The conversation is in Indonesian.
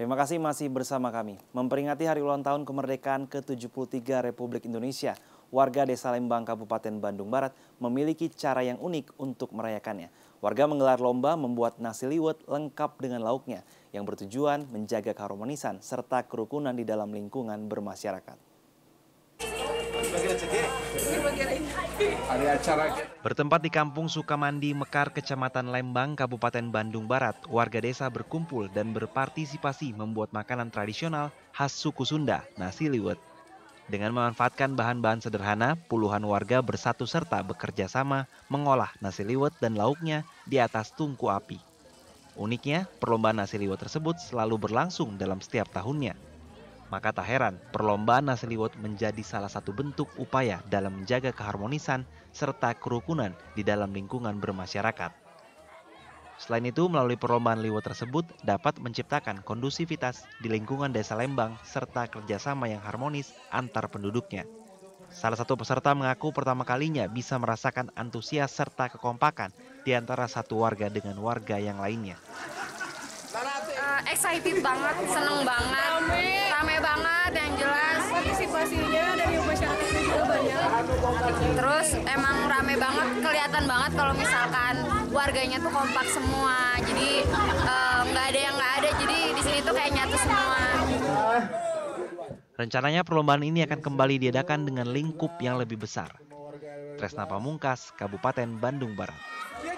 Terima kasih masih bersama kami. Memperingati hari ulang tahun kemerdekaan ke-73 Republik Indonesia, warga Desa Lembang Kabupaten Bandung Barat memiliki cara yang unik untuk merayakannya. Warga menggelar lomba membuat nasi liwet lengkap dengan lauknya yang bertujuan menjaga keharmonisan serta kerukunan di dalam lingkungan bermasyarakat ada acara. Bertempat di Kampung Sukamandi, Mekar, Kecamatan Lembang, Kabupaten Bandung Barat, warga desa berkumpul dan berpartisipasi membuat makanan tradisional khas suku Sunda, nasi liwet. Dengan memanfaatkan bahan-bahan sederhana, puluhan warga bersatu serta bekerja sama mengolah nasi liwet dan lauknya di atas tungku api. Uniknya, perlombaan nasi liwet tersebut selalu berlangsung dalam setiap tahunnya. Maka tak heran perlombaan Nasliwot menjadi salah satu bentuk upaya dalam menjaga keharmonisan serta kerukunan di dalam lingkungan bermasyarakat. Selain itu, melalui perlombaan liwet tersebut dapat menciptakan kondusivitas di lingkungan desa Lembang serta kerjasama yang harmonis antar penduduknya. Salah satu peserta mengaku pertama kalinya bisa merasakan antusias serta kekompakan di antara satu warga dengan warga yang lainnya excited banget, seneng banget, rame, rame banget yang jelas. Partisipasinya dari masyarakat juga banyak. Terus emang rame banget, kelihatan banget kalau misalkan warganya tuh kompak semua. Jadi eh, nggak uh, ada yang nggak ada, jadi di sini tuh kayak nyatu semua. Rencananya perlombaan ini akan kembali diadakan dengan lingkup yang lebih besar. Tresna Pamungkas, Kabupaten Bandung Barat.